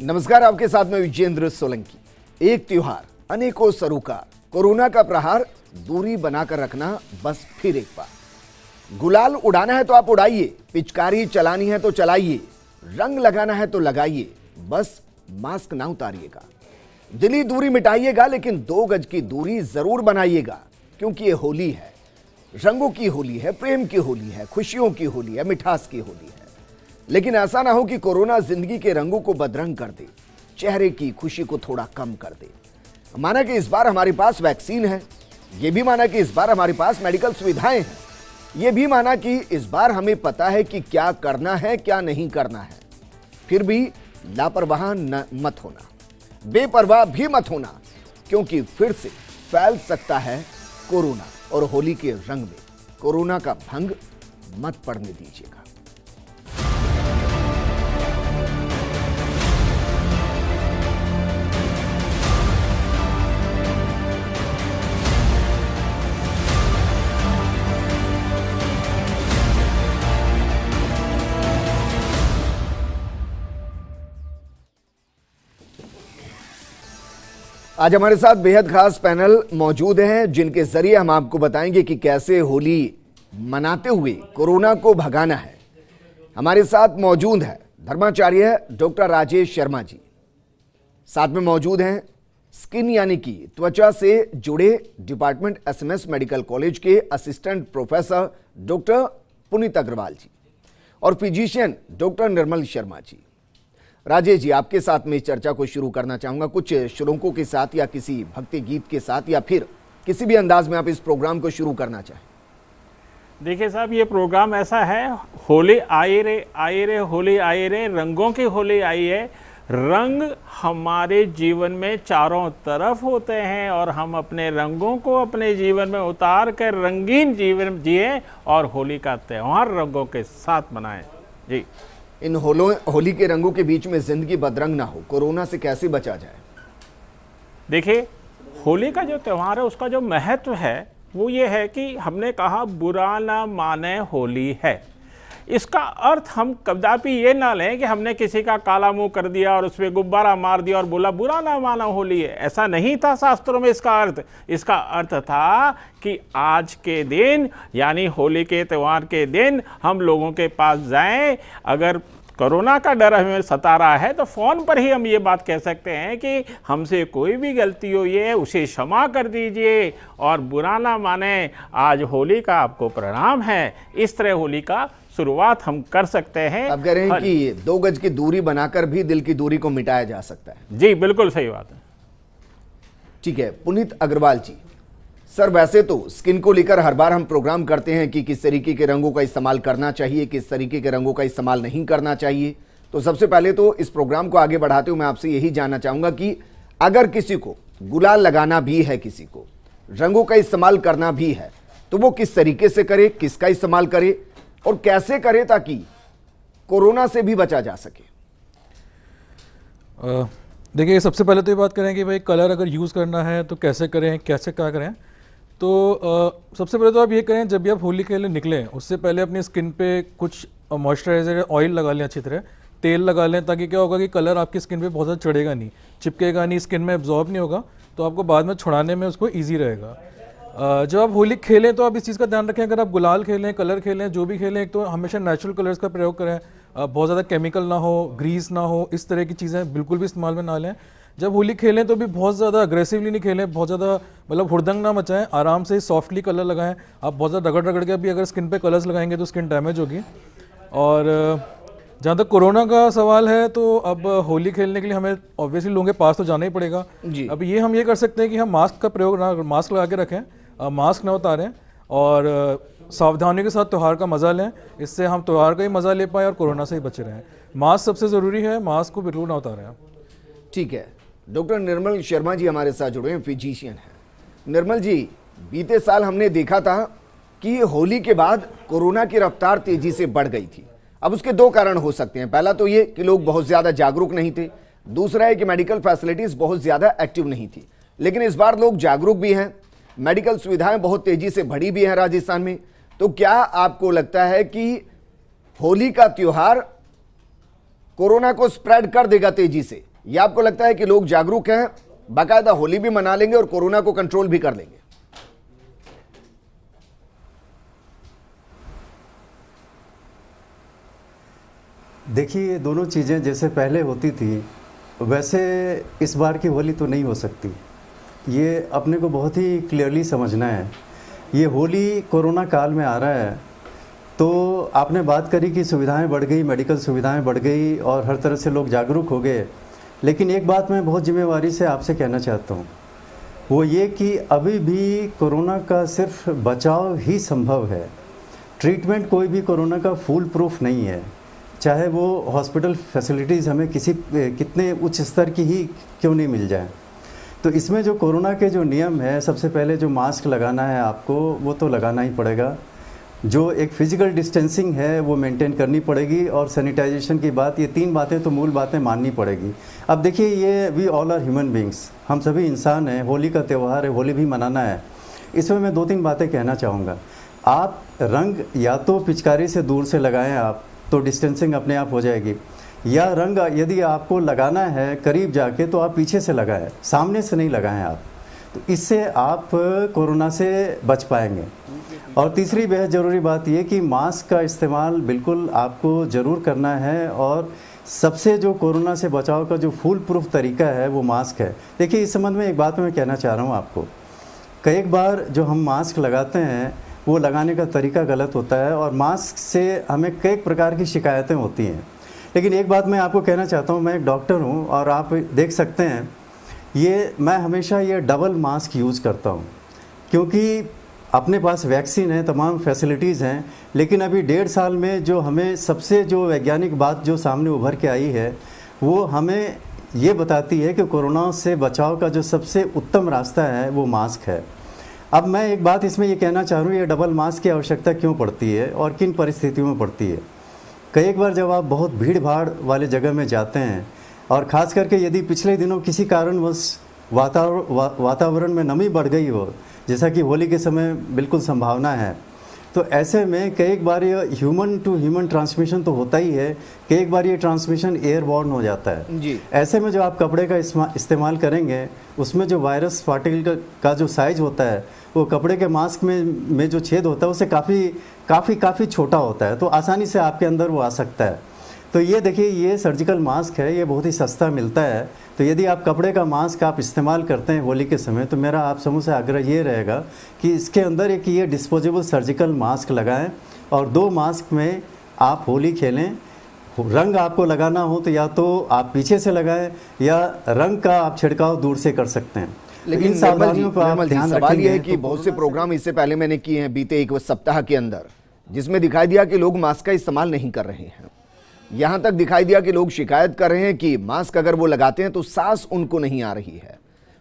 नमस्कार आपके साथ में विजेंद्र सोलंकी एक त्योहार अनेकों सरोकार कोरोना का प्रहार दूरी बनाकर रखना बस फिर एक बार गुलाल उड़ाना है तो आप उड़ाइए पिचकारी चलानी है तो चलाइए रंग लगाना है तो लगाइए बस मास्क ना उतारिएगा दिली दूरी मिटाइएगा लेकिन दो गज की दूरी जरूर बनाइएगा क्योंकि ये होली है रंगों की होली है प्रेम की होली है खुशियों की होली है मिठास की होली है लेकिन ऐसा ना हो कि कोरोना जिंदगी के रंगों को बदरंग कर दे चेहरे की खुशी को थोड़ा कम कर दे माना कि इस बार हमारे पास वैक्सीन है यह भी माना कि इस बार हमारे पास मेडिकल सुविधाएं हैं यह भी माना कि इस बार हमें पता है कि क्या करना है क्या नहीं करना है फिर भी लापरवाह मत होना बेपरवाह भी मत होना क्योंकि फिर से फैल सकता है कोरोना और होली के रंग में कोरोना का भंग मत पड़ने दीजिएगा आज हमारे साथ बेहद खास पैनल मौजूद हैं जिनके जरिए हम आपको बताएंगे कि कैसे होली मनाते हुए कोरोना को भगाना है हमारे साथ मौजूद है धर्माचार्य डॉक्टर राजेश शर्मा जी साथ में मौजूद हैं स्किन यानी कि त्वचा से जुड़े डिपार्टमेंट एसएमएस मेडिकल कॉलेज के assistant professor doctor Puneet Agarwal ji और फिजिशियन डॉक्टर निर्मल शर्मा जी राजेश जी आपके साथ में इस चर्चा को शुरू करना चाहूंगा कुछ श्लोकों के साथ या किसी भक्ति गीत के साथ या फिर किसी भी अंदाज में आप इस प्रोग्राम को शुरू करना चाहें देखिए साहब ये प्रोग्राम ऐसा है होली आए रे आए रे होली आए रे रंगों की होली आई है रंग हमारे जीवन में चारों तरफ होते हैं और हम अपने रंगों को अपने जीवन में उतार कर रंगीन जीवन जिए और होली का त्यौहार रंगों के साथ मनाएं जी इन होलों होली के रंगों के बीच में ज़िंदगी बदरंग ना हो कोरोना से कैसे बचा जाए देखिए होली का जो त्यौहार है उसका जो महत्व है वो ये है कि हमने कहा बुरा ना माने होली है इसका अर्थ हम कदापि ये ना लें कि हमने किसी का काला मुंह कर दिया और उसमें गुब्बारा मार दिया और बोला बुरा ना माना होली है ऐसा नहीं था शास्त्रों में इसका अर्थ इसका अर्थ था कि आज के दिन यानी होली के त्यौहार के दिन हम लोगों के पास जाएं अगर कोरोना का डर हमें सता रहा है तो फ़ोन पर ही हम ये बात कह सकते हैं कि हमसे कोई भी गलती हो ये उसे क्षमा कर दीजिए और बुरा ना माने आज होली का आपको प्रणाम है इस तरह होली का शुरुआत हम कर सकते हैं आप कह रहे हैं कि दो गज की दूरी बनाकर भी दिल की दूरी को मिटाया जा सकता है जी बिल्कुल सही बात है ठीक है पुनीत अग्रवाल जी सर वैसे तो स्किन को लेकर हर बार हम प्रोग्राम करते हैं कि किस तरीके के रंगों का इस्तेमाल करना चाहिए किस तरीके के रंगों का इस्तेमाल नहीं करना चाहिए तो सबसे पहले तो इस प्रोग्राम को आगे बढ़ाते हुए मैं आपसे यही जानना चाहूंगा कि अगर किसी को गुलाल लगाना भी है किसी को रंगों का इस्तेमाल करना भी है तो वो किस तरीके से करे किसका इस्तेमाल करे और कैसे करें ताकि कोरोना से भी बचा जा सके देखिए सबसे पहले तो ये बात करें कि भाई कलर अगर यूज़ करना है तो कैसे करें कैसे क्या करें तो आ, सबसे पहले तो आप ये करें जब भी आप होली के लिए निकलें उससे पहले अपनी स्किन पे कुछ मॉइस्चराइजर ऑयल लगा लें अच्छी तरह तेल लगा लें ताकि क्या होगा कि कलर आपकी स्किन पे बहुत ज़्यादा चढ़ेगा नहीं चिपकेगा नहीं स्किन में एब्जॉर्ब नहीं होगा तो आपको बाद में छुड़ाने में उसको ईजी रहेगा जब आप होली खेलें तो आप इस चीज़ का ध्यान रखें अगर आप गुलाल खेलें कलर खेलें जो भी खेलें तो हमेशा नेचुरल कलर्स का प्रयोग करें बहुत ज़्यादा केमिकल ना हो ग्रीस ना हो इस तरह की चीज़ें बिल्कुल भी इस्तेमाल में ना लें जब होली खेलें तो भी बहुत ज़्यादा अग्रेसिवली नहीं खेलें बहुत ज़्यादा मतलब हुड़दंग ना मचाएं आराम से सॉफ्टली कलर लगाएं आप बहुत ज़्यादा रगड़ रगड़ के भी अगर स्किन पे कलर्स लगाएंगे तो स्किन डैमेज होगी और जहाँ तक कोरोना का सवाल है तो अब होली खेलने के लिए हमें ऑब्वियसली लोगों के पास तो जाना ही पड़ेगा जी अब ये हम ये कर सकते हैं कि हम मास्क का प्रयोग ना मास्क लगा के रखें मास्क ना उतारें और सावधानी के साथ त्यौहार का मज़ा लें इससे हम त्यौहार का ही मज़ा ले पाएँ और कोरोना से ही बचे रहें मास्क सबसे ज़रूरी है मास्क को बिल्कुल ना उतारें ठीक है डॉक्टर निर्मल शर्मा जी हमारे साथ जुड़े हैं फिजिशियन हैं निर्मल जी बीते साल हमने देखा था कि होली के बाद कोरोना की रफ्तार तेजी से बढ़ गई थी अब उसके दो कारण हो सकते हैं पहला तो ये कि लोग बहुत ज़्यादा जागरूक नहीं थे दूसरा है कि मेडिकल फैसिलिटीज़ बहुत ज़्यादा एक्टिव नहीं थी लेकिन इस बार लोग जागरूक भी हैं मेडिकल सुविधाएं बहुत तेज़ी से बढ़ी भी हैं राजस्थान में तो क्या आपको लगता है कि होली का त्यौहार कोरोना को स्प्रेड कर देगा तेज़ी से या आपको लगता है कि लोग जागरूक हैं बाकायदा होली भी मना लेंगे और कोरोना को कंट्रोल भी कर लेंगे देखिए ये दोनों चीज़ें जैसे पहले होती थी वैसे इस बार की होली तो नहीं हो सकती ये अपने को बहुत ही क्लियरली समझना है ये होली कोरोना काल में आ रहा है तो आपने बात करी कि सुविधाएं बढ़ गई मेडिकल सुविधाएं बढ़ गई और हर तरह से लोग जागरूक हो गए लेकिन एक बात मैं बहुत जिम्मेवारी से आपसे कहना चाहता हूँ वो ये कि अभी भी कोरोना का सिर्फ बचाव ही संभव है ट्रीटमेंट कोई भी कोरोना का फुल प्रूफ नहीं है चाहे वो हॉस्पिटल फैसिलिटीज़ हमें किसी कितने उच्च स्तर की ही क्यों नहीं मिल जाए तो इसमें जो कोरोना के जो नियम है सबसे पहले जो मास्क लगाना है आपको वो तो लगाना ही पड़ेगा जो एक फ़िज़िकल डिस्टेंसिंग है वो मेंटेन करनी पड़ेगी और सैनिटाइजेशन की बात ये तीन बातें तो मूल बातें माननी पड़ेगी अब देखिए ये we all are human beings हम सभी इंसान हैं होली का त्यौहार है होली भी मनाना है इसमें मैं दो तीन बातें कहना चाहूँगा आप रंग या तो पिचकारी से दूर से लगाएं आप तो डिस्टेंसिंग अपने आप हो जाएगी या रंग यदि आपको लगाना है करीब जाके तो आप पीछे से लगाएं सामने से नहीं लगाएं आप तो इससे आप कोरोना से बच पाएंगे और तीसरी बेहद ज़रूरी बात ये कि मास्क का इस्तेमाल बिल्कुल आपको ज़रूर करना है और सबसे जो कोरोना से बचाव का जो फुल प्रूफ तरीका है वो मास्क है देखिए इस संबंध में एक बात मैं कहना चाह रहा हूँ आपको कई बार जो हम मास्क लगाते हैं वो लगाने का तरीका गलत होता है और मास्क से हमें कई प्रकार की शिकायतें होती हैं लेकिन एक बात मैं आपको कहना चाहता हूँ मैं एक डॉक्टर हूँ और आप देख सकते हैं ये मैं हमेशा ये डबल मास्क यूज़ करता हूँ क्योंकि अपने पास वैक्सीन है तमाम फैसिलिटीज़ हैं लेकिन अभी डेढ़ साल में जो हमें सबसे जो वैज्ञानिक बात जो सामने उभर के आई है वो हमें ये बताती है कि कोरोना से बचाव का जो सबसे उत्तम रास्ता है वो मास्क है अब मैं एक बात इसमें ये कहना चाह रहा हूँ ये डबल मास्क की आवश्यकता क्यों पड़ती है और किन परिस्थितियों में पड़ती है कई एक बार जब आप बहुत भीड़ भाड़ वाले जगह में जाते हैं और ख़ास करके यदि पिछले दिनों किसी कारणवश वातावरण वा, वातावरण में नमी बढ़ गई हो जैसा कि होली के समय बिल्कुल संभावना है तो ऐसे में कई एक बार ये ह्यूमन टू ह्यूमन ट्रांसमिशन तो होता ही है कई एक बार ये ट्रांसमिशन एयरबॉर्न हो जाता है जी ऐसे में जो आप कपड़े का इस्तेमाल करेंगे उसमें जो वायरस पार्टिकल का, का जो साइज होता है वो कपड़े के मास्क में में जो छेद होता है उसे काफ़ी काफ़ी काफ़ी छोटा होता है तो आसानी से आपके अंदर वो आ सकता है तो ये देखिए ये सर्जिकल मास्क है ये बहुत ही सस्ता मिलता है तो यदि आप कपड़े का मास्क आप इस्तेमाल करते हैं होली के समय तो मेरा आप समूह से आग्रह ये रहेगा कि इसके अंदर एक ये डिस्पोजेबल सर्जिकल मास्क लगाएं और दो मास्क में आप होली खेलें रंग आपको लगाना हो तो या तो आप पीछे से लगाएं या रंग का आप छिड़काव दूर से कर सकते हैं तो लेकिन सावधानियों पर सवाल है कि तो बहुत से प्रोग्राम इससे पहले मैंने किए हैं बीते एक सप्ताह के अंदर जिसमें दिखाई दिया कि लोग मास्क का इस्तेमाल नहीं कर रहे हैं यहां तक दिखाई दिया कि लोग शिकायत कर रहे हैं कि मास्क अगर वो लगाते हैं तो सांस उनको नहीं आ रही है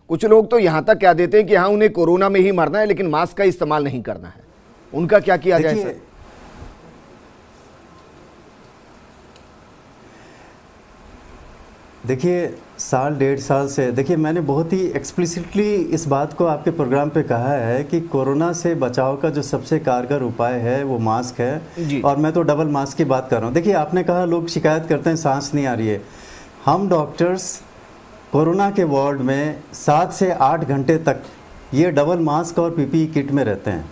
कुछ लोग तो यहां तक कह देते हैं कि हाँ उन्हें कोरोना में ही मरना है लेकिन मास्क का इस्तेमाल नहीं करना है उनका क्या किया जाए सर देखिए साल डेढ़ साल से देखिए मैंने बहुत ही एक्सप्लिसिटली इस बात को आपके प्रोग्राम पे कहा है कि कोरोना से बचाव का जो सबसे कारगर उपाय है वो मास्क है और मैं तो डबल मास्क की बात कर रहा हूँ देखिए आपने कहा लोग शिकायत करते हैं सांस नहीं आ रही है हम डॉक्टर्स कोरोना के वार्ड में सात से आठ घंटे तक ये डबल मास्क और पीपीई किट e में रहते हैं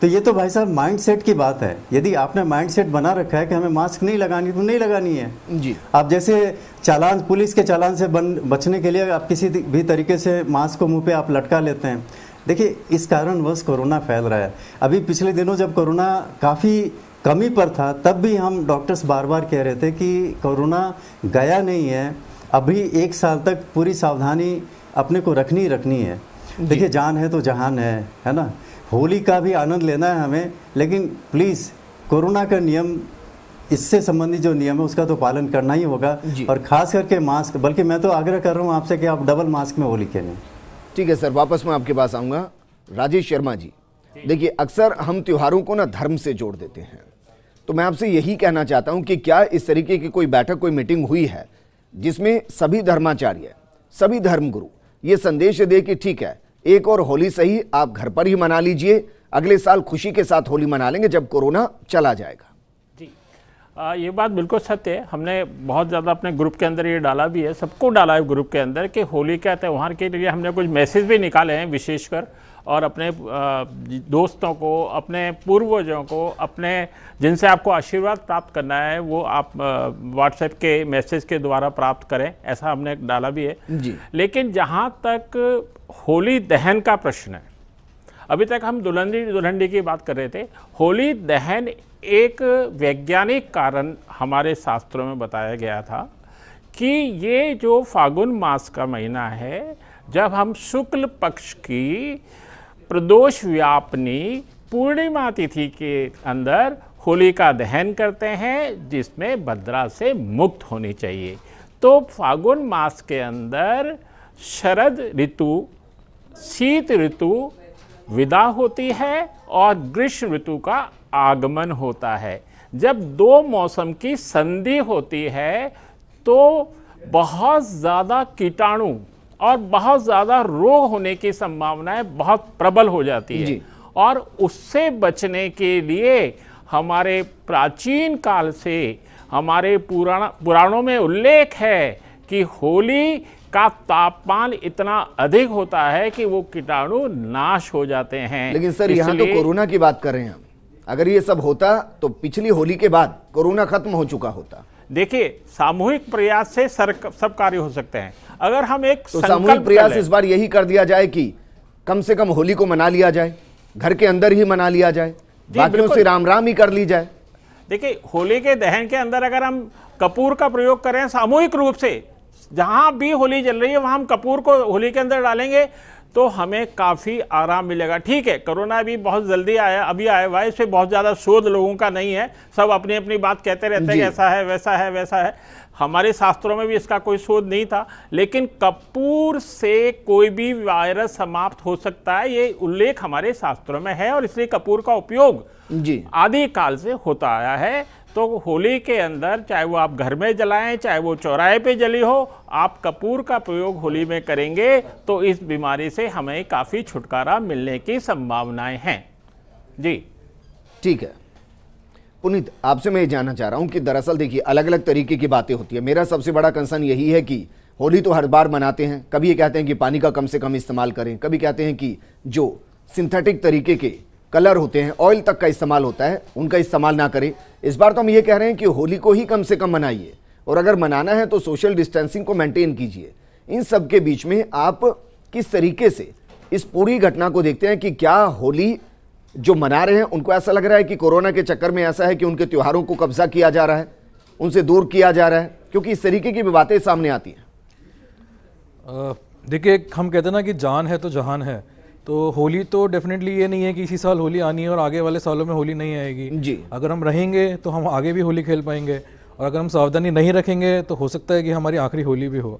तो ये तो भाई साहब माइंडसेट की बात है यदि आपने माइंडसेट बना रखा है कि हमें मास्क नहीं लगानी तो नहीं लगानी है जी आप जैसे चालान पुलिस के चालान से बन बचने के लिए आप किसी भी तरीके से मास्क को मुंह पे आप लटका लेते हैं देखिए इस कारणवश कोरोना फैल रहा है अभी पिछले दिनों जब कोरोना काफ़ी कमी पर था तब भी हम डॉक्टर्स बार बार कह रहे थे कि कोरोना गया नहीं है अभी एक साल तक पूरी सावधानी अपने को रखनी रखनी है देखिए जान है तो जहान है है ना होली का भी आनंद लेना है हमें लेकिन प्लीज़ कोरोना का नियम इससे संबंधित जो नियम है उसका तो पालन करना ही होगा और खास करके मास्क बल्कि मैं तो आग्रह कर रहा हूँ आपसे कि आप डबल मास्क में होली खेलें ठीक है सर वापस मैं आपके पास आऊँगा राजेश शर्मा जी देखिए अक्सर हम त्योहारों को ना धर्म से जोड़ देते हैं तो मैं आपसे यही कहना चाहता हूँ कि क्या इस तरीके की कोई बैठक कोई मीटिंग हुई है जिसमें सभी धर्माचार्य सभी धर्मगुरु ये संदेश दे कि ठीक है एक और होली सही आप घर पर ही मना लीजिए अगले साल खुशी के साथ होली मना लेंगे जब कोरोना चला जाएगा जी आ, ये बात बिल्कुल सत्य है हमने बहुत ज़्यादा अपने ग्रुप के अंदर ये डाला भी है सबको डाला है ग्रुप के अंदर कि होली का त्यौहार के लिए हमने कुछ मैसेज भी निकाले हैं विशेषकर और अपने दोस्तों को अपने पूर्वजों को अपने जिनसे आपको आशीर्वाद प्राप्त करना है वो आप व्हाट्सएप के मैसेज के द्वारा प्राप्त करें ऐसा हमने डाला भी है जी लेकिन जहाँ तक होली दहन का प्रश्न है अभी तक हम दुल्हनी दुल्हनडी की बात कर रहे थे होली दहन एक वैज्ञानिक कारण हमारे शास्त्रों में बताया गया था कि ये जो फागुन मास का महीना है जब हम शुक्ल पक्ष की प्रदोष व्यापनी पूर्णिमा तिथि के अंदर होली का दहन करते हैं जिसमें भद्रा से मुक्त होनी चाहिए तो फागुन मास के अंदर शरद ऋतु शीत ऋतु विदा होती है और ग्रीष्म ऋतु का आगमन होता है जब दो मौसम की संधि होती है तो बहुत ज़्यादा कीटाणु और बहुत ज़्यादा रोग होने की संभावनाएं बहुत प्रबल हो जाती है और उससे बचने के लिए हमारे प्राचीन काल से हमारे पुराण पुराणों में उल्लेख है कि होली का तापमान इतना अधिक होता है कि वो कीटाणु नाश हो जाते हैं लेकिन सर यहाँ तो कोरोना की बात कर रहे हैं हम अगर ये सब होता तो पिछली होली के बाद कोरोना खत्म हो चुका होता देखिए सामूहिक प्रयास से सर, सब कार्य हो सकते हैं अगर हम एक तो सामूहिक प्रयास इस बार यही कर दिया जाए कि कम से कम होली को मना लिया जाए घर के अंदर ही मना लिया जाए बाकियों से राम राम ही कर ली जाए देखिए होली के दहन के अंदर अगर हम कपूर का प्रयोग करें सामूहिक रूप से जहां भी होली जल रही है वहां हम कपूर को होली के अंदर डालेंगे तो हमें काफ़ी आराम मिलेगा ठीक है कोरोना भी बहुत जल्दी आया अभी आया हुआ है इस पर बहुत ज़्यादा शोध लोगों का नहीं है सब अपनी अपनी बात कहते रहते हैं ऐसा है वैसा है वैसा है हमारे शास्त्रों में भी इसका कोई शोध नहीं था लेकिन कपूर से कोई भी वायरस समाप्त हो सकता है ये उल्लेख हमारे शास्त्रों में है और इसलिए कपूर का उपयोग आदि काल से होता आया है तो होली के अंदर चाहे वो आप घर में जलाएं चाहे वो चौराहे पे जली हो आप कपूर का प्रयोग होली में करेंगे तो इस बीमारी से हमें काफ़ी छुटकारा मिलने की संभावनाएं हैं जी ठीक है पुनीत आपसे मैं ये जानना चाह रहा हूँ कि दरअसल देखिए अलग अलग तरीके की बातें होती है मेरा सबसे बड़ा कंसर्न यही है कि होली तो हर बार मनाते हैं कभी ये कहते हैं कि पानी का कम से कम इस्तेमाल करें कभी कहते हैं कि जो सिंथेटिक तरीके के कलर होते हैं ऑयल तक का इस्तेमाल होता है उनका इस्तेमाल ना करें इस बार तो हम ये कह रहे हैं कि होली को ही कम से कम मनाइए और अगर मनाना है तो सोशल डिस्टेंसिंग को मेंटेन कीजिए इन सब के बीच में आप किस तरीके से इस पूरी घटना को देखते हैं कि क्या होली जो मना रहे हैं उनको ऐसा लग रहा है कि कोरोना के चक्कर में ऐसा है कि उनके त्यौहारों को कब्जा किया जा रहा है उनसे दूर किया जा रहा है क्योंकि इस तरीके की भी बातें सामने आती हैं देखिए हम कहते हैं ना कि जान है तो जहान है तो होली तो डेफिनेटली ये नहीं है कि इसी साल होली आनी है और आगे वाले सालों में होली नहीं आएगी जी अगर हम रहेंगे तो हम आगे भी होली खेल पाएंगे और अगर हम सावधानी नहीं रखेंगे तो हो सकता है कि हमारी आखिरी होली भी हो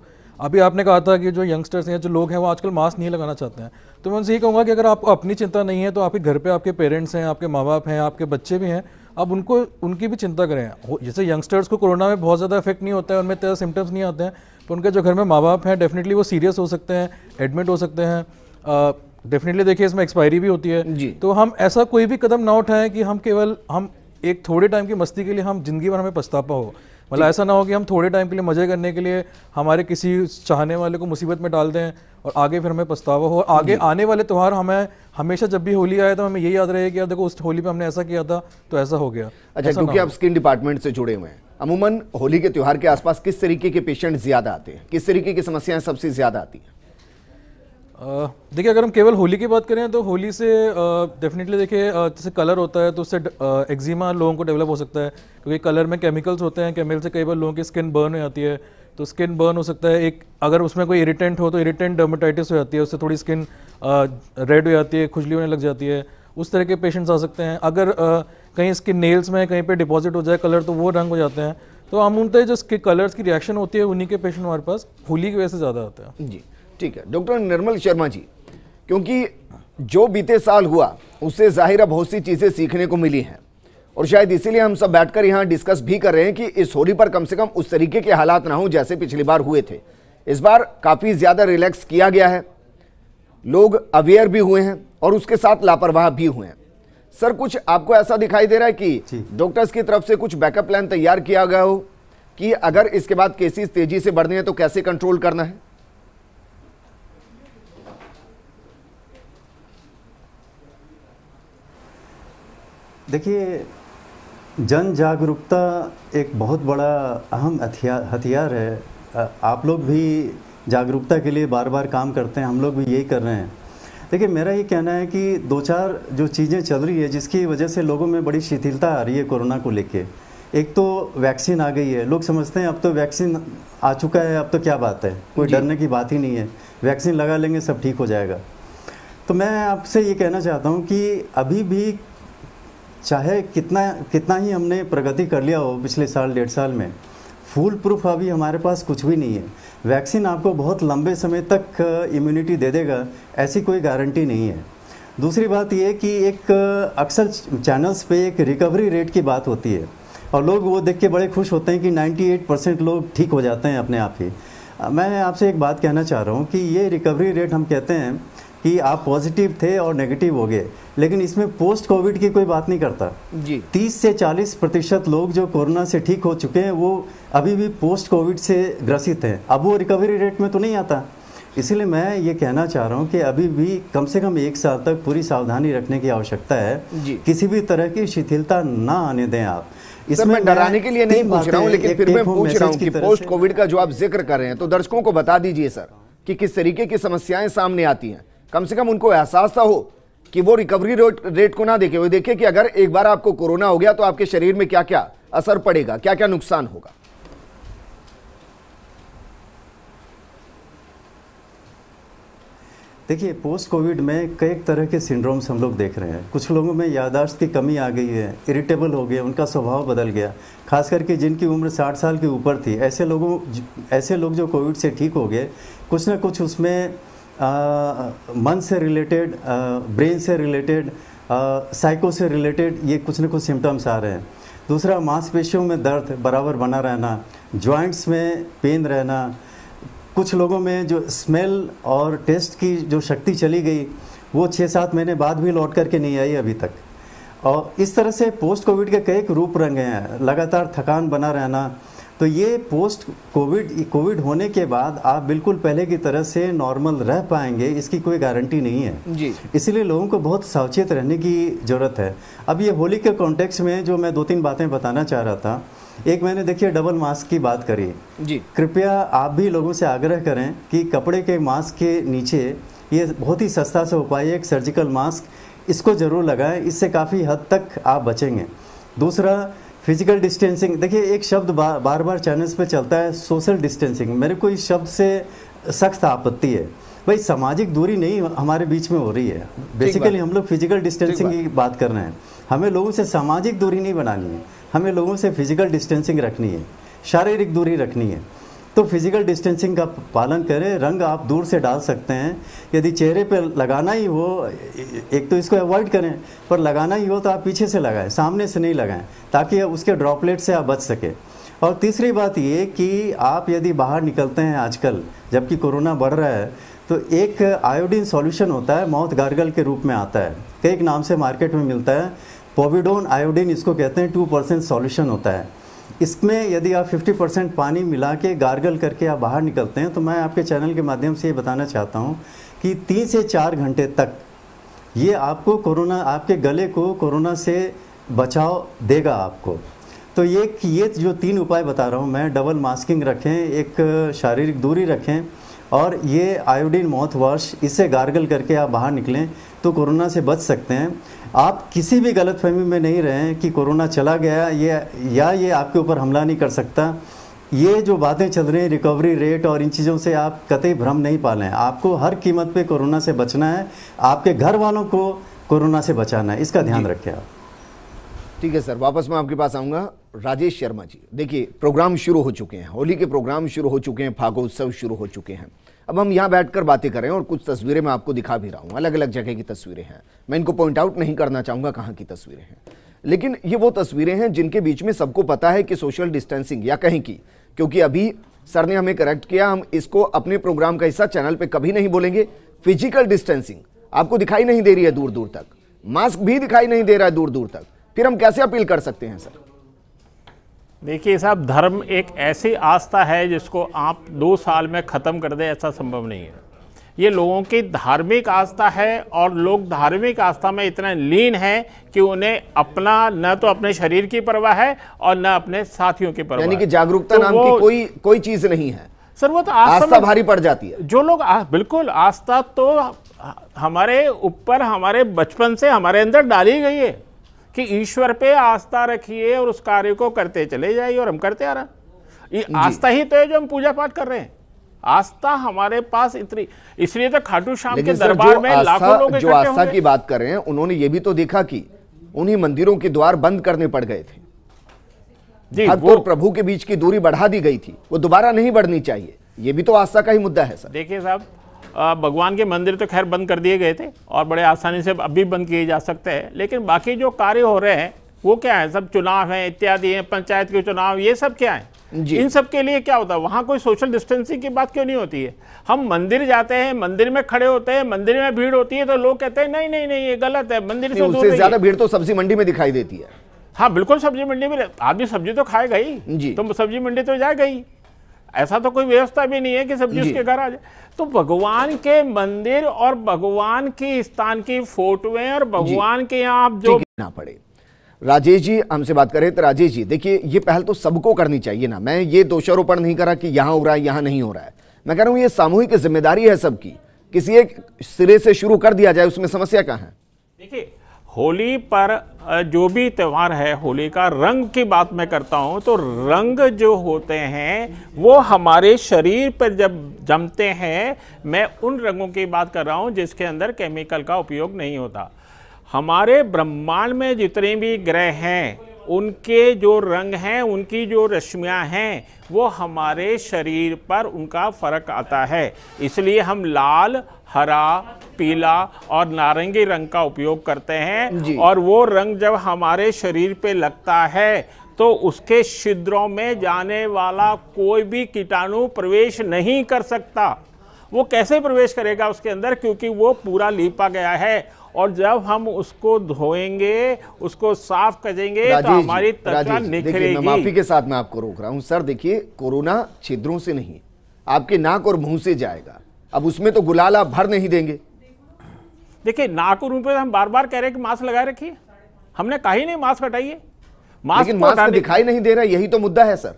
अभी आपने कहा था कि जो यंगस्टर्स हैं जो लोग हैं वो आजकल मास्क नहीं लगाना चाहते हैं तो मैं उनसे ये कहूँगा कि अगर आपको अपनी चिंता नहीं है तो आपके घर पर आपके पेरेंट्स हैं आपके माँ बाप हैं आपके बच्चे भी हैं अब उनको उनकी भी चिंता करें जैसे यंगस्टर्स को कोरोना में बहुत ज़्यादा इफेक्ट नहीं होता है उनमें ज़्यादा सिम्टम्स नहीं आते हैं तो उनके जो घर में माँ बाप हैं डेफिनेटली वो सीरियस हो सकते हैं एडमिट हो सकते हैं डेफिनेटली देखिए इसमें एक्सपायरी भी होती है जी तो हम ऐसा कोई भी कदम ना उठाएं कि हम केवल हम एक थोड़े टाइम की मस्ती के लिए हम जिंदगी भर हमें पछतावा हो मतलब ऐसा ना हो कि हम थोड़े टाइम के लिए मजे करने के लिए हमारे किसी चाहने वाले को मुसीबत में डाल दें और आगे फिर हमें पछतावा हो और आगे आने वाले त्यौहार हमें हमेशा जब भी होली आए तो हमें ये याद रहे कि यार देखो उस होली पे हमने ऐसा किया था तो ऐसा हो गया अच्छा क्योंकि आप स्किन डिपार्टमेंट से जुड़े हुए हैं अमूमन होली के त्यौहार के आसपास किस तरीके के पेशेंट ज्यादा आते हैं किस तरीके की समस्याएं सबसे ज्यादा आती हैं देखिए अगर हम केवल होली की बात करें तो होली से डेफिनेटली देखिए जैसे कलर होता है तो उससे एक्जिमा लोगों को डेवलप हो सकता है क्योंकि कलर में केमिकल्स होते हैं केमिकल से कई बार लोगों की स्किन बर्न हो जाती है तो स्किन बर्न हो सकता है एक अगर उसमें कोई इरिटेंट हो तो इरिटेंट डर्मेटाइटिस हो जाती है उससे थोड़ी स्किन रेड हो जाती है खुजली होने लग जाती है उस तरह के पेशेंट्स आ सकते हैं अगर कहीं इसके नेल्स में कहीं पे डिपॉजिट हो जाए कलर तो वो रंग हो जाते हैं तो आमूमतः जो इसके कलर्स की रिएक्शन होती है उन्हीं के पेशेंट हमारे पास होली की वजह से ज़्यादा आते हैं जी ठीक है डॉक्टर निर्मल शर्मा जी क्योंकि जो बीते साल हुआ उससे जाहिर बहुत सी चीज़ें सीखने को मिली हैं और शायद इसीलिए हम सब बैठकर यहाँ डिस्कस भी कर रहे हैं कि इस होली पर कम से कम उस तरीके के हालात ना हो जैसे पिछली बार हुए थे इस बार काफ़ी ज़्यादा रिलैक्स किया गया है लोग अवेयर भी हुए हैं और उसके साथ लापरवाह भी हुए हैं सर कुछ आपको ऐसा दिखाई दे रहा है कि डॉक्टर्स की तरफ से कुछ बैकअप प्लान तैयार किया गया हो कि अगर इसके बाद केसेस तेजी से बढ़ने हैं तो कैसे कंट्रोल करना है देखिए जन जागरूकता एक बहुत बड़ा अहम हथियार है आप लोग भी जागरूकता के लिए बार बार काम करते हैं हम लोग भी यही कर रहे हैं देखिए मेरा ये कहना है कि दो चार जो चीज़ें चल रही है जिसकी वजह से लोगों में बड़ी शिथिलता आ रही है कोरोना को लेके एक तो वैक्सीन आ गई है लोग समझते हैं अब तो वैक्सीन आ चुका है अब तो क्या बात है कोई डरने की बात ही नहीं है वैक्सीन लगा लेंगे सब ठीक हो जाएगा तो मैं आपसे ये कहना चाहता हूँ कि अभी भी चाहे कितना कितना ही हमने प्रगति कर लिया हो पिछले साल डेढ़ साल में फुल प्रूफ अभी हमारे पास कुछ भी नहीं है वैक्सीन आपको बहुत लंबे समय तक इम्यूनिटी दे देगा ऐसी कोई गारंटी नहीं है दूसरी बात यह कि एक अक्सर चैनल्स पे एक रिकवरी रेट की बात होती है और लोग वो देख के बड़े खुश होते हैं कि 98 परसेंट लोग ठीक हो जाते हैं अपने आप ही मैं आपसे एक बात कहना चाह रहा हूँ कि ये रिकवरी रेट हम कहते हैं कि आप पॉजिटिव थे और नेगेटिव हो गए लेकिन इसमें पोस्ट कोविड की कोई बात नहीं करता जी 30 से 40 प्रतिशत लोग जो कोरोना से ठीक हो चुके हैं वो अभी भी पोस्ट कोविड से ग्रसित हैं अब वो रिकवरी रेट में तो नहीं आता इसलिए मैं ये कहना चाह रहा हूँ कि अभी भी कम से कम एक साल तक पूरी सावधानी रखने की आवश्यकता है किसी भी तरह की शिथिलता ना आने दें आप इसमें डराने के लिए नहीं पूछ रहा हूँ लेकिन फिर मैं पूछ रहा हूँ कि पोस्ट कोविड का जो आप जिक्र कर रहे हैं तो दर्शकों को बता दीजिए सर कि किस तरीके की समस्याएं सामने आती हैं कम से कम उनको एहसास था हो कि वो रिकवरी रेट को ना देखे वो देखे कि अगर एक बार आपको कोरोना हो गया तो आपके शरीर में क्या क्या असर पड़ेगा क्या क्या नुकसान होगा देखिए पोस्ट कोविड में कई तरह के सिंड्रोम्स हम लोग देख रहे हैं कुछ लोगों में यादाश्त की कमी आ गई है इरिटेबल हो गए उनका स्वभाव बदल गया खास करके जिनकी उम्र 60 साल के ऊपर थी ऐसे लोगों ऐसे लोग जो कोविड से ठीक हो गए कुछ ना कुछ उसमें मन से रिलेटेड ब्रेन से रिलेटेड साइको से रिलेटेड ये कुछ ना कुछ सिम्टम्स आ रहे हैं दूसरा मांसपेशियों में दर्द बराबर बना रहना जॉइंट्स में पेन रहना कुछ लोगों में जो स्मेल और टेस्ट की जो शक्ति चली गई वो छः सात महीने बाद भी लौट करके नहीं आई अभी तक और इस तरह से पोस्ट कोविड के कई रूप रंगे हैं लगातार थकान बना रहना तो ये पोस्ट कोविड कोविड होने के बाद आप बिल्कुल पहले की तरह से नॉर्मल रह पाएंगे इसकी कोई गारंटी नहीं है जी इसलिए लोगों को बहुत सावचेत रहने की ज़रूरत है अब ये होली के कॉन्टेक्स्ट में जो मैं दो तीन बातें बताना चाह रहा था एक मैंने देखिए डबल मास्क की बात करी जी कृपया आप भी लोगों से आग्रह करें कि कपड़े के मास्क के नीचे ये बहुत ही सस्ता सा उपाय है एक सर्जिकल मास्क इसको ज़रूर लगाएं इससे काफ़ी हद तक आप बचेंगे दूसरा फिजिकल डिस्टेंसिंग देखिए एक शब्द बा, बार बार चैनल्स पे चलता है सोशल डिस्टेंसिंग मेरे को इस शब्द से सख्त आपत्ति है भाई सामाजिक दूरी नहीं हमारे बीच में हो रही है बेसिकली हम लोग फिजिकल डिस्टेंसिंग की बात कर रहे हैं हमें लोगों से सामाजिक दूरी नहीं बनानी है हमें लोगों से फिजिकल डिस्टेंसिंग रखनी है शारीरिक दूरी रखनी है तो फिज़िकल डिस्टेंसिंग का पालन करें रंग आप दूर से डाल सकते हैं यदि चेहरे पर लगाना ही हो एक तो इसको अवॉइड करें पर लगाना ही हो तो आप पीछे से लगाएं सामने से नहीं लगाएं ताकि उसके ड्रॉपलेट से आप बच सकें और तीसरी बात ये कि आप यदि बाहर निकलते हैं आजकल जबकि कोरोना बढ़ रहा है तो एक आयोडीन सॉल्यूशन होता है माउथ गार्गल के रूप में आता है कई नाम से मार्केट में मिलता है पोविडोन आयोडीन इसको कहते हैं टू परसेंट सॉल्यूशन होता है इसमें यदि आप 50 परसेंट पानी मिला के गार्गल करके आप बाहर निकलते हैं तो मैं आपके चैनल के माध्यम से ये बताना चाहता हूँ कि तीन से चार घंटे तक ये आपको कोरोना आपके गले को कोरोना से बचाव देगा आपको तो ये ये जो तीन उपाय बता रहा हूँ मैं डबल मास्किंग रखें एक शारीरिक दूरी रखें और ये आयोडीन माउथ वर्ष इसे गार्गल करके आप बाहर निकलें तो कोरोना से बच सकते हैं आप किसी भी गलतफहमी में नहीं रहें कि कोरोना चला गया ये या ये आपके ऊपर हमला नहीं कर सकता ये जो बातें चल रही हैं रिकवरी रेट और इन चीज़ों से आप कतई भ्रम नहीं पालें आपको हर कीमत पे कोरोना से बचना है आपके घर वालों को कोरोना से बचाना है इसका ध्यान रखें आप ठीक है सर वापस मैं आपके पास आऊँगा राजेश शर्मा जी देखिए प्रोग्राम शुरू हो चुके हैं होली के प्रोग्राम शुरू हो चुके हैं फागोत्सव शुरू हो चुके हैं अब हम यहाँ बैठकर बातें कर रहे हैं और कुछ तस्वीरें मैं आपको दिखा भी रहा हूँ अलग अलग जगह की तस्वीरें हैं मैं इनको पॉइंट आउट नहीं करना चाहूँगा कहाँ की तस्वीरें हैं लेकिन ये वो तस्वीरें हैं जिनके बीच में सबको पता है कि सोशल डिस्टेंसिंग या कहीं की क्योंकि अभी सर ने हमें करेक्ट किया हम इसको अपने प्रोग्राम का हिस्सा चैनल पर कभी नहीं बोलेंगे फिजिकल डिस्टेंसिंग आपको दिखाई नहीं दे रही है दूर दूर तक मास्क भी दिखाई नहीं दे रहा है दूर दूर तक फिर हम कैसे अपील कर सकते हैं सर देखिए साहब धर्म एक ऐसी आस्था है जिसको आप दो साल में ख़त्म कर दें ऐसा संभव नहीं है ये लोगों की धार्मिक आस्था है और लोग धार्मिक आस्था में इतना लीन है कि उन्हें अपना न तो अपने शरीर की परवाह है और न अपने साथियों की परवाह यानी कि जागरूकता तो नाम की कोई कोई चीज़ नहीं है सर वो तो आस्था, आस्था भारी पड़ जाती है जो लोग आ, बिल्कुल आस्था तो हमारे ऊपर हमारे बचपन से हमारे अंदर डाली गई है कि ईश्वर पे आस्था रखिए और उस कार्य को करते चले जाइए और हम करते आ रहे ये आस्था ही तो है जो हम पूजा पाठ कर रहे हैं आस्था हमारे पास इतनी इसलिए तो खाटू श्याम के दरबार में लाखों लोग जो आस्था की बात कर रहे हैं उन्होंने ये भी तो देखा कि उन्हीं मंदिरों के द्वार बंद करने पड़ गए थे जी, वो और तो प्रभु के बीच की दूरी बढ़ा दी गई थी वो दोबारा नहीं बढ़नी चाहिए ये भी तो आस्था का ही मुद्दा है सर देखिए साहब भगवान के मंदिर तो खैर बंद कर दिए गए थे और बड़े आसानी से अब भी बंद किए जा सकते हैं लेकिन बाकी जो कार्य हो रहे हैं वो क्या है सब चुनाव हैं इत्यादि हैं पंचायत के चुनाव ये सब क्या है इन सब के लिए क्या होता है वहाँ कोई सोशल डिस्टेंसिंग की बात क्यों नहीं होती है हम मंदिर जाते हैं मंदिर में खड़े होते हैं मंदिर में भीड़ होती है तो लोग कहते हैं नहीं नहीं नहीं ये गलत है मंदिर से उससे ज्यादा भीड़ तो सब्जी मंडी में दिखाई देती है हाँ बिल्कुल सब्जी मंडी में आदमी सब्जी तो खाएगा ही तो सब्जी मंडी तो जाएगा ही ऐसा तो कोई व्यवस्था भी नहीं है कि सब्जी उसके घर आ जाए तो भगवान के मंदिर और भगवान के स्थान की फोटो और भगवान के यहाँ आप जो ना पड़े राजेश जी हमसे बात करें तो राजेश जी देखिए ये पहल तो सबको करनी चाहिए ना मैं ये दोषारोपण नहीं करा कि यहाँ हो रहा है यहाँ नहीं हो रहा है मैं कह रहा हूँ ये सामूहिक जिम्मेदारी है सबकी किसी एक सिरे से शुरू कर दिया जाए उसमें समस्या कहाँ है देखिए होली पर जो भी त्यौहार है होली का रंग की बात मैं करता हूँ तो रंग जो होते हैं वो हमारे शरीर पर जब जमते हैं मैं उन रंगों की बात कर रहा हूँ जिसके अंदर केमिकल का उपयोग नहीं होता हमारे ब्रह्मांड में जितने भी ग्रह हैं उनके जो रंग हैं उनकी जो रश्मियाँ हैं वो हमारे शरीर पर उनका फ़र्क आता है इसलिए हम लाल हरा पीला और नारंगी रंग का उपयोग करते हैं और वो रंग जब हमारे शरीर पे लगता है तो उसके छिद्रों में जाने वाला कोई भी कीटाणु प्रवेश नहीं कर सकता वो कैसे प्रवेश करेगा उसके अंदर क्योंकि वो पूरा लीपा गया है और जब हम उसको धोएंगे उसको साफ करेंगे तो हमारी त्वचा निखरेगी माफी के साथ मैं आपको रोक रहा हूँ सर देखिए कोरोना छिद्रों से नहीं आपके नाक और मुंह से जाएगा अब उसमें तो गुलाल आप भर नहीं देंगे देखिए नाक और मुंह पे हम बार बार कह रहे हैं कि मास्क लगाए रखिए हमने कहा ही नहीं मास्क हटाइए मास्क तो मास्क तो दिखाई नहीं दे रहा यही तो मुद्दा है सर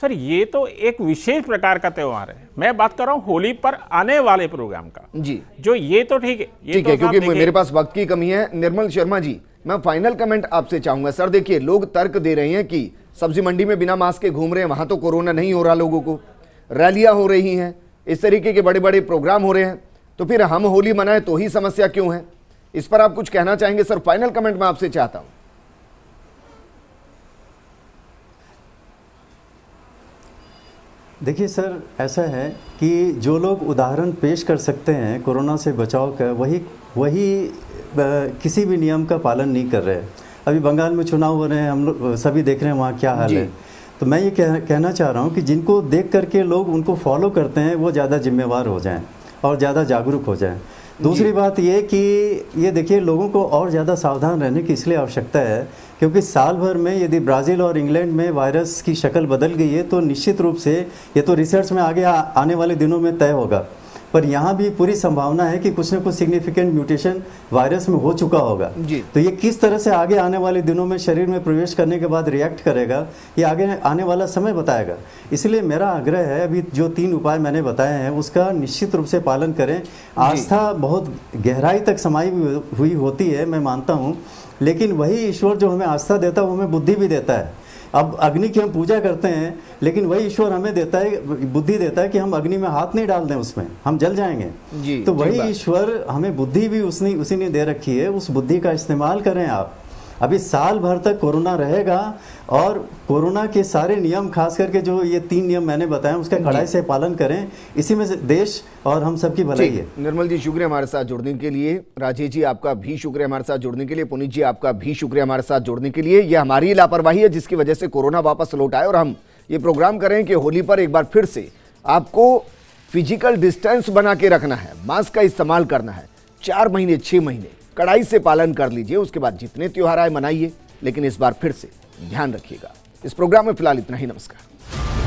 सर ये तो एक विशेष प्रकार का त्यौहार है मैं बात कर रहा हूँ होली पर आने वाले प्रोग्राम का जी जो ये तो ठीक है ठीक तो है क्योंकि मेरे पास वक्त की कमी है निर्मल शर्मा जी मैं फाइनल कमेंट आपसे चाहूंगा सर देखिए लोग तर्क दे रहे हैं कि सब्जी मंडी में बिना मास्क के घूम रहे हैं वहां तो कोरोना नहीं हो रहा लोगों को रैलियां हो रही हैं इस तरीके के बड़े बड़े प्रोग्राम हो रहे हैं तो फिर हम होली मनाए तो ही समस्या क्यों है इस पर आप कुछ कहना चाहेंगे सर फाइनल कमेंट मैं आपसे चाहता हूं देखिए सर ऐसा है कि जो लोग उदाहरण पेश कर सकते हैं कोरोना से बचाव का वही वही किसी भी नियम का पालन नहीं कर रहे अभी बंगाल में चुनाव हो रहे हैं हम लोग सभी देख रहे हैं वहाँ क्या हाल है तो मैं ये कह, कहना चाह रहा हूँ कि जिनको देख करके लोग उनको फॉलो करते हैं वो ज़्यादा जिम्मेवार हो जाएं और ज़्यादा जागरूक हो जाएँ दूसरी बात ये कि ये देखिए लोगों को और ज़्यादा सावधान रहने की इसलिए आवश्यकता है क्योंकि साल भर में यदि ब्राज़ील और इंग्लैंड में वायरस की शक्ल बदल गई है तो निश्चित रूप से ये तो रिसर्च में आगे आ, आने वाले दिनों में तय होगा पर यहाँ भी पूरी संभावना है कि कुछ न कुछ सिग्निफिकेंट म्यूटेशन वायरस में हो चुका होगा तो ये किस तरह से आगे आने वाले दिनों में शरीर में प्रवेश करने के बाद रिएक्ट करेगा ये आगे आने वाला समय बताएगा इसलिए मेरा आग्रह है अभी जो तीन उपाय मैंने बताए हैं उसका निश्चित रूप से पालन करें आस्था बहुत गहराई तक समाई हुई होती है मैं मानता हूँ लेकिन वही ईश्वर जो हमें आस्था देता है वो हमें बुद्धि भी देता है अब अग्नि की हम पूजा करते हैं लेकिन वही ईश्वर हमें देता है बुद्धि देता है कि हम अग्नि में हाथ नहीं डाल दें उसमें हम जल जाएंगे जी, तो वही ईश्वर हमें बुद्धि भी उसने उसी ने दे रखी है उस बुद्धि का इस्तेमाल करें आप अभी साल भर तक कोरोना रहेगा और कोरोना के सारे नियम खास करके जो ये तीन नियम मैंने बताए उसका कड़ाई से पालन करें इसी में देश और हम सबकी भलाई है निर्मल जी शुक्रिया हमारे साथ जुड़ने के लिए राजेश जी आपका भी शुक्रिया हमारे साथ जुड़ने के लिए पुनीत जी आपका भी शुक्रिया हमारे साथ जुड़ने के लिए ये हमारी लापरवाही है जिसकी वजह से कोरोना वापस लौट आए और हम ये प्रोग्राम करें कि होली पर एक बार फिर से आपको फिजिकल डिस्टेंस बना के रखना है मास्क का इस्तेमाल करना है चार महीने छह महीने कड़ाई से पालन कर लीजिए उसके बाद जितने त्यौहार आए मनाइए लेकिन इस बार फिर से ध्यान रखिएगा इस प्रोग्राम में फिलहाल इतना ही नमस्कार